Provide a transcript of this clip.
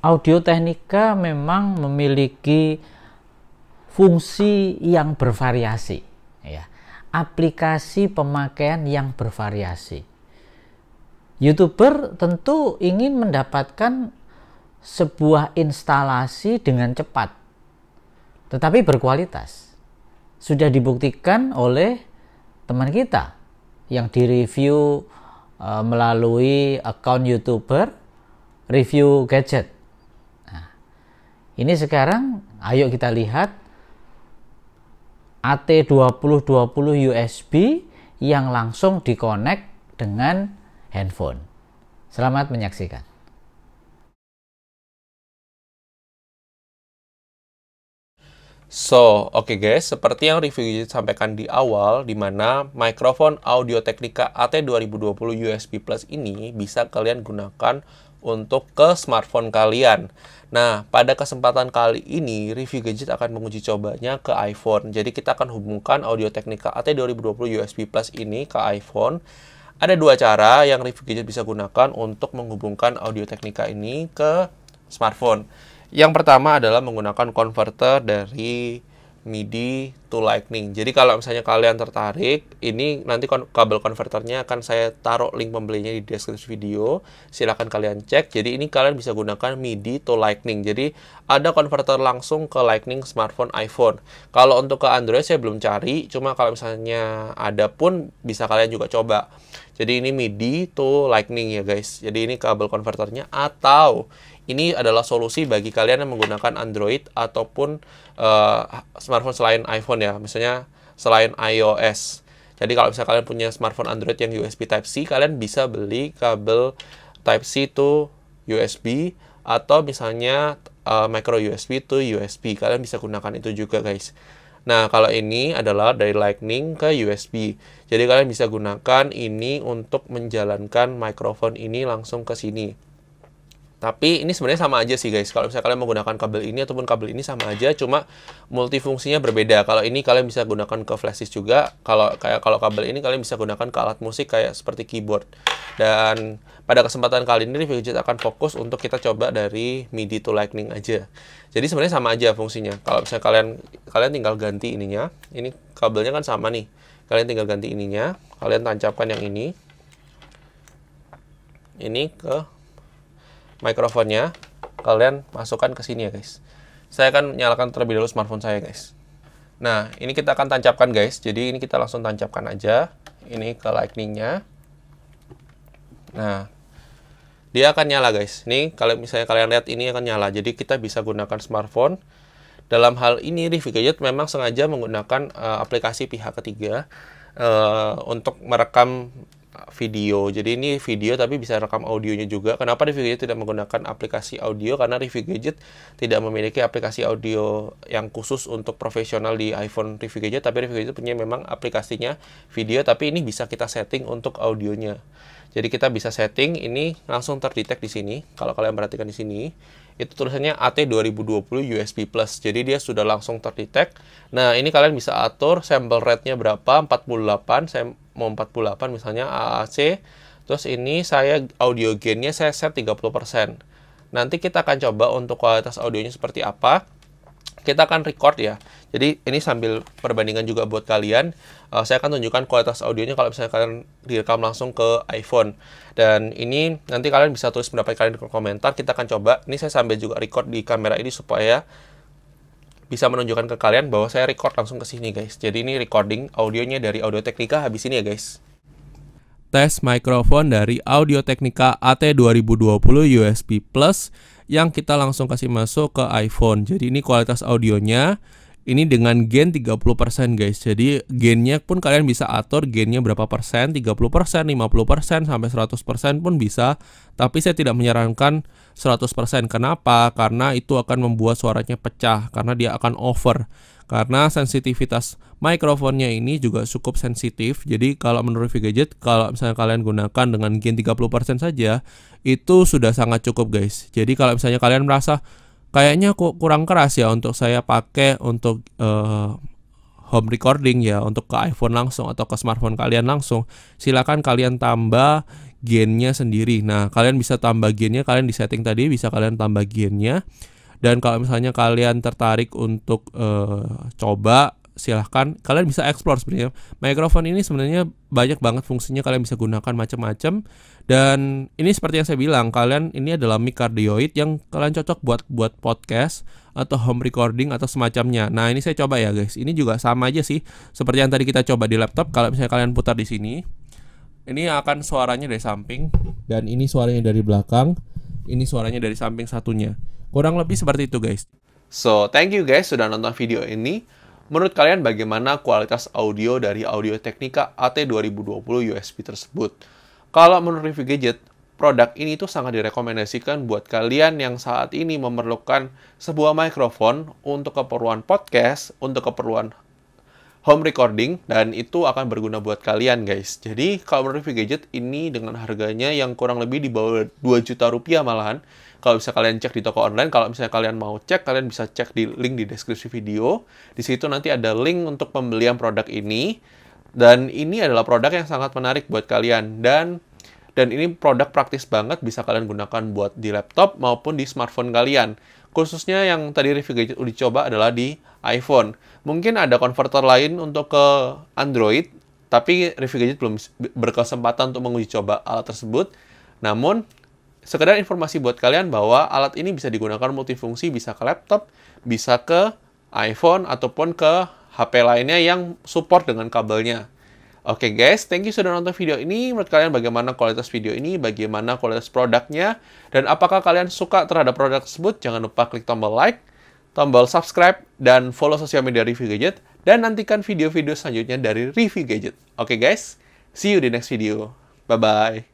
Audio Technica memang memiliki fungsi yang bervariasi ya. Aplikasi pemakaian yang bervariasi. YouTuber tentu ingin mendapatkan sebuah instalasi dengan cepat tetapi berkualitas. Sudah dibuktikan oleh teman kita yang direview eh, melalui account YouTuber review gadget ini sekarang ayo kita lihat AT2020 USB yang langsung dikonek dengan handphone. Selamat menyaksikan. So, oke okay guys, seperti yang review sampaikan di awal, di mana mikrofon Audio Technica AT2020 USB Plus ini bisa kalian gunakan untuk ke smartphone kalian. Nah, pada kesempatan kali ini, review gadget akan menguji cobanya ke iPhone. Jadi kita akan hubungkan Audio Technica AT 2020 USB Plus ini ke iPhone. Ada dua cara yang review gadget bisa gunakan untuk menghubungkan Audio Technica ini ke smartphone. Yang pertama adalah menggunakan converter dari MIDI to Lightning. Jadi kalau misalnya kalian tertarik, ini nanti kon kabel konverternya akan saya taruh link pembelinya di deskripsi video. Silahkan kalian cek. Jadi ini kalian bisa gunakan MIDI to Lightning. Jadi ada konverter langsung ke Lightning smartphone iPhone. Kalau untuk ke Android saya belum cari, cuma kalau misalnya ada pun bisa kalian juga coba. Jadi ini MIDI to Lightning ya guys. Jadi ini kabel konverternya atau ini adalah solusi bagi kalian yang menggunakan Android ataupun uh, smartphone selain iPhone smartphone ya, misalnya selain iOS. Jadi kalau misalnya kalian punya smartphone Android yang USB Type-C, kalian bisa beli kabel Type-C to USB atau misalnya uh, micro USB to USB. Kalian bisa gunakan itu juga, guys. Nah, kalau ini adalah dari Lightning ke USB. Jadi kalian bisa gunakan ini untuk menjalankan microphone ini langsung ke sini. Tapi ini sebenarnya sama aja sih guys. Kalau misalnya kalian menggunakan kabel ini ataupun kabel ini sama aja, cuma multifungsinya berbeda. Kalau ini kalian bisa gunakan ke flashdisk juga. Kalau kayak kalau kabel ini kalian bisa gunakan ke alat musik kayak seperti keyboard. Dan pada kesempatan kali ini review akan fokus untuk kita coba dari MIDI to Lightning aja. Jadi sebenarnya sama aja fungsinya. Kalau misalnya kalian kalian tinggal ganti ininya. Ini kabelnya kan sama nih. Kalian tinggal ganti ininya. Kalian tancapkan yang ini. Ini ke mikrofonnya, kalian masukkan ke sini ya guys. Saya akan nyalakan terlebih dahulu smartphone saya guys. Nah, ini kita akan tancapkan guys. Jadi ini kita langsung tancapkan aja. Ini ke lightningnya. Nah, dia akan nyala guys. Ini kalau misalnya kalian lihat ini akan nyala. Jadi kita bisa gunakan smartphone. Dalam hal ini Rifki Gadget memang sengaja menggunakan uh, aplikasi pihak ketiga uh, untuk merekam video. Jadi ini video tapi bisa rekam audionya juga. Kenapa Review Gadget tidak menggunakan aplikasi audio? Karena Review Gadget tidak memiliki aplikasi audio yang khusus untuk profesional di iPhone Review Gadget, tapi Review Gadget punya memang aplikasinya video, tapi ini bisa kita setting untuk audionya. Jadi kita bisa setting ini langsung terdetek di sini. Kalau kalian perhatikan di sini, itu tulisannya AT 2020 USB Plus. Jadi dia sudah langsung terdetek. Nah, ini kalian bisa atur sample rate-nya berapa, 48, mau 48 misalnya AAC terus ini saya audio gainnya saya set 30% nanti kita akan coba untuk kualitas audionya seperti apa kita akan record ya jadi ini sambil perbandingan juga buat kalian uh, saya akan tunjukkan kualitas audionya kalau misalnya kalian direkam langsung ke iPhone dan ini nanti kalian bisa tulis pendapat kalian di komentar kita akan coba ini saya sambil juga record di kamera ini supaya bisa menunjukkan ke kalian bahwa saya record langsung ke sini guys. Jadi ini recording audionya dari Audio Technica habis ini ya guys. Tes mikrofon dari Audio Technica AT2020 USB Plus yang kita langsung kasih masuk ke iPhone. Jadi ini kualitas audionya ini dengan gain 30% guys. Jadi gainnya pun kalian bisa atur gainnya berapa persen, 30%, 50%, sampai 100% pun bisa. Tapi saya tidak menyarankan 100%. Kenapa? Karena itu akan membuat suaranya pecah karena dia akan over. Karena sensitivitas mikrofonnya ini juga cukup sensitif. Jadi kalau menurut Gadget, kalau misalnya kalian gunakan dengan gain 30% saja, itu sudah sangat cukup guys. Jadi kalau misalnya kalian merasa kayaknya kok kurang keras ya untuk saya pakai untuk uh, home recording ya untuk ke iPhone langsung atau ke smartphone kalian langsung silakan kalian tambah gainnya sendiri nah kalian bisa tambah gainnya kalian di setting tadi bisa kalian tambah gainnya dan kalau misalnya kalian tertarik untuk uh, coba silahkan kalian bisa explore sebenarnya mikrofon ini sebenarnya banyak banget fungsinya kalian bisa gunakan macam-macam dan ini seperti yang saya bilang kalian ini adalah mic cardioid yang kalian cocok buat buat podcast atau home recording atau semacamnya nah ini saya coba ya guys ini juga sama aja sih seperti yang tadi kita coba di laptop kalau misalnya kalian putar di sini ini akan suaranya dari samping dan ini suaranya dari belakang ini suaranya dari samping satunya kurang lebih seperti itu guys So, thank you guys sudah nonton video ini. Menurut kalian bagaimana kualitas audio dari Audio Technica AT2020 USB tersebut? Kalau menurut review gadget, produk ini tuh sangat direkomendasikan buat kalian yang saat ini memerlukan sebuah mikrofon untuk keperluan podcast, untuk keperluan home recording dan itu akan berguna buat kalian guys. Jadi kalau menurut Review Gadget ini dengan harganya yang kurang lebih di bawah 2 juta rupiah malahan. Kalau bisa kalian cek di toko online, kalau misalnya kalian mau cek, kalian bisa cek di link di deskripsi video. Di situ nanti ada link untuk pembelian produk ini. Dan ini adalah produk yang sangat menarik buat kalian. Dan dan ini produk praktis banget bisa kalian gunakan buat di laptop maupun di smartphone kalian. Khususnya yang tadi review gadget udah dicoba adalah di iPhone. Mungkin ada konverter lain untuk ke Android, tapi review gadget belum berkesempatan untuk menguji coba alat tersebut. Namun, sekedar informasi buat kalian bahwa alat ini bisa digunakan multifungsi, bisa ke laptop, bisa ke iPhone, ataupun ke HP lainnya yang support dengan kabelnya. Oke okay guys, thank you sudah nonton video ini. Menurut kalian bagaimana kualitas video ini, bagaimana kualitas produknya, dan apakah kalian suka terhadap produk tersebut? Jangan lupa klik tombol like, tombol subscribe, dan follow sosial media Review Gadget. Dan nantikan video-video selanjutnya dari Review Gadget. Oke okay guys, see you di next video. Bye-bye.